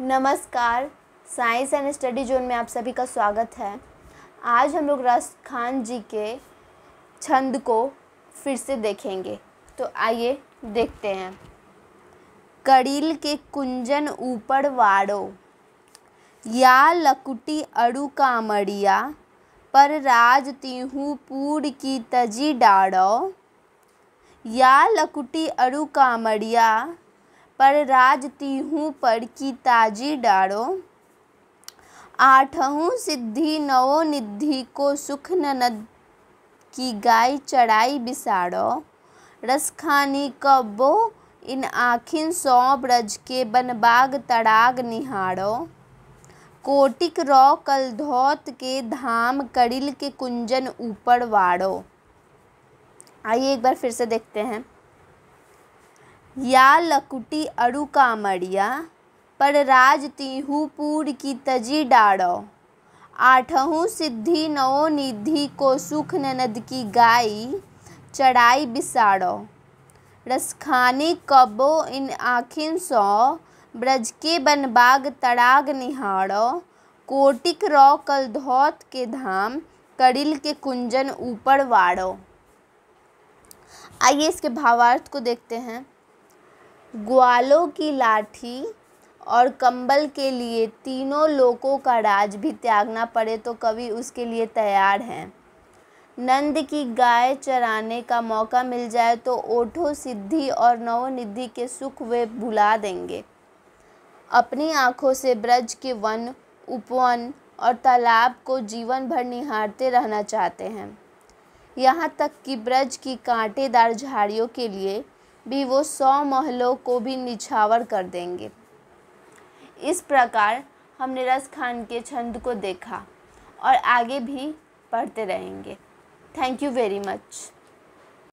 नमस्कार science and study zone में आप सभी का स्वागत है आज हम लोग रस खान जी के छंद को फिर से देखेंगे तो आइए देखते हैं कड़ील के कुंजन ऊपर वाड़ो या लकुटी अड़ू मड़िया पर राज तिहू पूर की तजी डाड़ो या लकुटी अड़ू मड़िया पर राज तीहू पर की ताजी डाड़ो आठहू सिद्धि नवो निधि को सुख ननद की गाय चढ़ाई बिसाड़ो रसखानी कबो इन आखिन सौ ब्रज के बनबाग तड़ाग निहाड़ो कोटिक रौ धोत के धाम कड़िल के कुंजन ऊपर वाड़ो आइए एक बार फिर से देखते हैं या लकुटी अरु काँवरिया पर राज तिहु पूर की तजी डाड़ो आठहूँ सिद्धि नौ निधि को सुख ननद की गाई चढ़ाई बिसाड़ो रसखानी कबो इन आखिन सौ ब्रज के बनबाग तड़ाग निहाड़ो कोटिक रौ कल धौत के धाम करिल के कुंजन ऊपर वाड़ो आइए इसके भावार्थ को देखते हैं ग्वालों की लाठी और कंबल के लिए तीनों लोगों का राज भी त्यागना पड़े तो कवि उसके लिए तैयार हैं नंद की गाय चराने का मौका मिल जाए तो ओठो सिद्धि और नवनिधि के सुख वे भुला देंगे अपनी आँखों से ब्रज के वन उपवन और तालाब को जीवन भर निहारते रहना चाहते हैं यहाँ तक कि ब्रज की कांटेदार झाड़ियों के लिए भी वो सौ महलों को भी निछावर कर देंगे इस प्रकार हमने रस खान के छंद को देखा और आगे भी पढ़ते रहेंगे थैंक यू वेरी मच